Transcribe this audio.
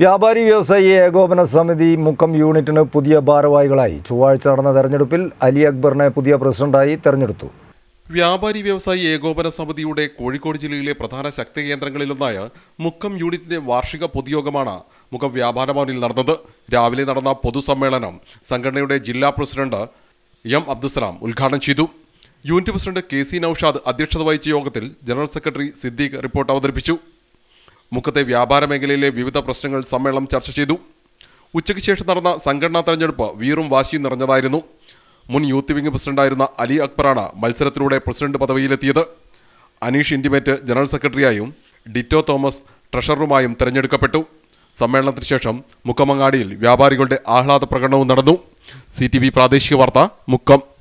വ്യാപാരി വ്യവസായി ഏകോപന സമിതി മുക്കം യൂണിറ്റിന് പുതിയ ഭാരവാഹികളായി ചൊവ്വാഴ്ച നടന്ന തെരഞ്ഞെടുപ്പിൽ അലി അക്ബറിനെ പുതിയ പ്രസിഡന്റായി തെരഞ്ഞെടുത്തു വ്യാപാരി വ്യവസായി ഏകോപന സമിതിയുടെ കോഴിക്കോട് ജില്ലയിലെ പ്രധാന ശക്തി കേന്ദ്രങ്ങളിലൊന്നായ മുക്കം യൂണിറ്റിന്റെ വാർഷിക പൊതുയോഗമാണ് മുഖം വ്യാപാര ഭവനിൽ നടന്നത് രാവിലെ നടന്ന പൊതുസമ്മേളനം സംഘടനയുടെ ജില്ലാ പ്രസിഡന്റ് എം അബ്ദുസലാം ഉദ്ഘാടനം ചെയ്തു unit president K C Naushad അധ്യക്ഷത വഹിച്ച യോഗത്തിൽ ജനറൽ സെക്രട്ടറി സിദ്ദീഖ് റിപ്പോർട്ട് അവതരിപ്പിച്ചു മുഖത്തെ വ്യാപാര മേഖലയിലെ വിവിധ പ്രശ്നങ്ങൾ സമ്മേളനം ചർച്ച ചെയ്തു ഉച്ചയ്ക്ക് ശേഷം നടന്ന സംഘടനാ തെരഞ്ഞെടുപ്പ് വീറും വാശിയും നിറഞ്ഞതായിരുന്നു മുൻ യൂത്ത് വിംഗ് പ്രസിഡന്റായിരുന്ന അലി അക്ബറാണ് മത്സരത്തിലൂടെ പ്രസിഡന്റ് പദവിയിലെത്തിയത് അനീഷ് ഇൻഡിമേറ്റ് ജനറൽ സെക്രട്ടറിയായും ഡിറ്റോ തോമസ് ട്രഷററുമായും തെരഞ്ഞെടുക്കപ്പെട്ടു സമ്മേളനത്തിന് ശേഷം മുക്കമങ്ങാടിയിൽ വ്യാപാരികളുടെ ആഹ്ലാദ പ്രകടനവും നടന്നു സി പ്രാദേശിക വാർത്ത മുക്കം